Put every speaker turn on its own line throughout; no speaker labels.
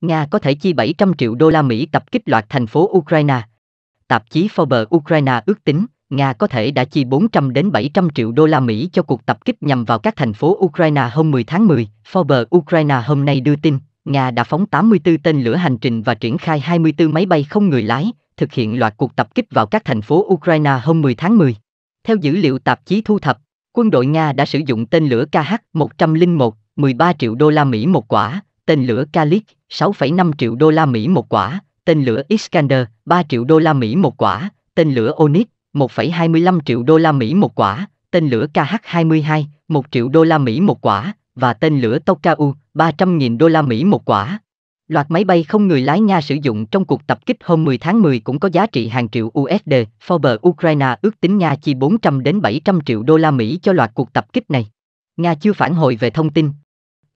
Nga có thể chi 700 triệu đô la Mỹ tập kích loạt thành phố Ukraine. Tạp chí Forbes Ukraine ước tính, Nga có thể đã chi 400 đến 700 triệu đô la Mỹ cho cuộc tập kích nhằm vào các thành phố Ukraine hôm 10 tháng 10. Forbes Ukraine hôm nay đưa tin, Nga đã phóng 84 tên lửa hành trình và triển khai 24 máy bay không người lái, thực hiện loạt cuộc tập kích vào các thành phố Ukraine hôm 10 tháng 10. Theo dữ liệu tạp chí thu thập, quân đội Nga đã sử dụng tên lửa KH-101, 13 triệu đô la Mỹ một quả, tên lửa Kalik, 6,5 triệu đô la Mỹ một quả, tên lửa Iskander, 3 triệu đô la Mỹ một quả, tên lửa Onyx, 1,25 triệu đô la Mỹ một quả, tên lửa KH-22, 1 triệu đô la Mỹ một quả, và tên lửa Tokau, 300.000 đô la Mỹ một quả. Loạt máy bay không người lái Nga sử dụng trong cuộc tập kích hôm 10 tháng 10 cũng có giá trị hàng triệu USD. Forbes Ukraine ước tính Nga chi 400 đến 700 triệu đô la Mỹ cho loạt cuộc tập kích này. Nga chưa phản hồi về thông tin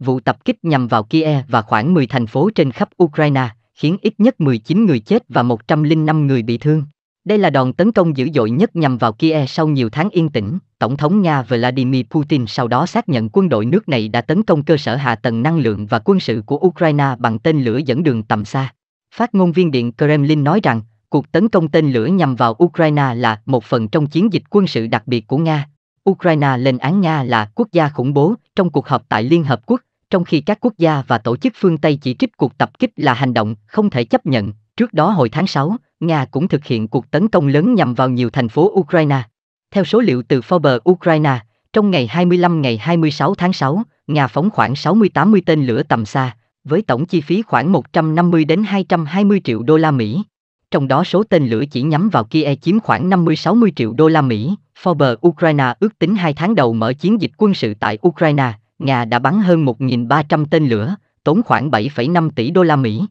Vụ tập kích nhằm vào Kiev và khoảng 10 thành phố trên khắp Ukraine, khiến ít nhất 19 người chết và 105 người bị thương. Đây là đòn tấn công dữ dội nhất nhằm vào Kiev sau nhiều tháng yên tĩnh. Tổng thống Nga Vladimir Putin sau đó xác nhận quân đội nước này đã tấn công cơ sở hạ tầng năng lượng và quân sự của Ukraine bằng tên lửa dẫn đường tầm xa. Phát ngôn viên Điện Kremlin nói rằng, cuộc tấn công tên lửa nhằm vào Ukraine là một phần trong chiến dịch quân sự đặc biệt của Nga. Ukraine lên án Nga là quốc gia khủng bố trong cuộc họp tại Liên Hợp Quốc, trong khi các quốc gia và tổ chức phương Tây chỉ trích cuộc tập kích là hành động không thể chấp nhận. Trước đó hồi tháng 6, Nga cũng thực hiện cuộc tấn công lớn nhằm vào nhiều thành phố Ukraine. Theo số liệu từ Forbes Ukraine, trong ngày 25 ngày 26 tháng 6, Nga phóng khoảng 60-80 tên lửa tầm xa, với tổng chi phí khoảng 150 đến 220 triệu đô la Mỹ. Trong đó số tên lửa chỉ nhắm vào Kiev chiếm khoảng 50-60 triệu đô la Mỹ. Forbes Ukraine ước tính hai tháng đầu mở chiến dịch quân sự tại Ukraine, Nga đã bắn hơn 1.300 tên lửa, tốn khoảng 7,5 tỷ đô la Mỹ.